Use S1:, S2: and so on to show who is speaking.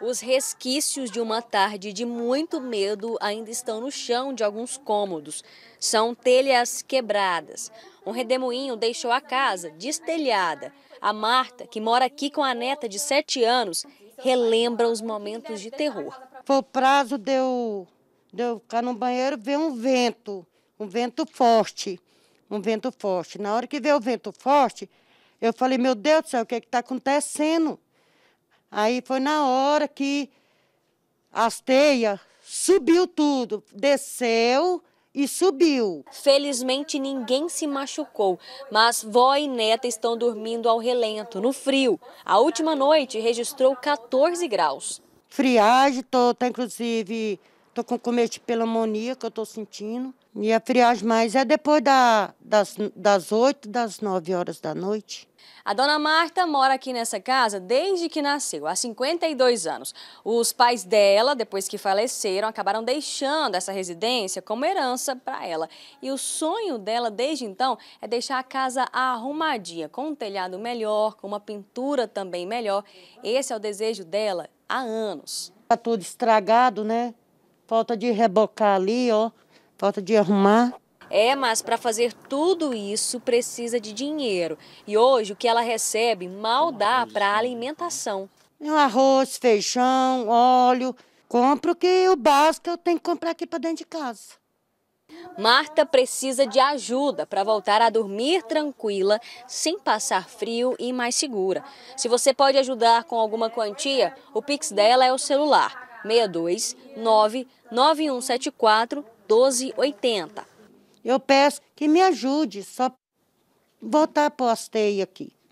S1: Os resquícios de uma tarde de muito medo ainda estão no chão de alguns cômodos. São telhas quebradas. Um redemoinho deixou a casa destelhada. A Marta, que mora aqui com a neta de 7 anos, relembra os momentos de terror.
S2: Foi o prazo de eu, de eu ficar no banheiro ver um vento, um vento forte, um vento forte. Na hora que veio o vento forte, eu falei, meu Deus do céu, o que é está acontecendo? Aí foi
S1: na hora que as teias subiu tudo, desceu e subiu. Felizmente ninguém se machucou, mas vó e neta estão dormindo ao relento, no frio. A última noite registrou 14 graus.
S2: Friagem, tô, tá, inclusive, tô com comete de pneumonia que
S1: eu tô sentindo.
S2: Ia friar mais é depois da, das, das 8, das 9 horas da noite.
S1: A dona Marta mora aqui nessa casa desde que nasceu, há 52 anos. Os pais dela, depois que faleceram, acabaram deixando essa residência como herança para ela. E o sonho dela desde então é deixar a casa arrumadinha, com um telhado melhor, com uma pintura também melhor. Esse é o desejo dela há anos.
S2: Está tudo estragado, né? Falta de rebocar ali, ó falta de arrumar.
S1: É, mas para fazer tudo isso precisa de dinheiro. E hoje o que ela recebe mal dá para alimentação. É um arroz, feijão, óleo, compro que
S2: o básico eu tenho que comprar aqui para dentro de casa.
S1: Marta precisa de ajuda para voltar a dormir tranquila, sem passar frio e mais segura. Se você pode ajudar com alguma quantia, o Pix dela é o celular 62 99174 1280.
S2: Eu peço que me ajude, só voltar a posteio aqui.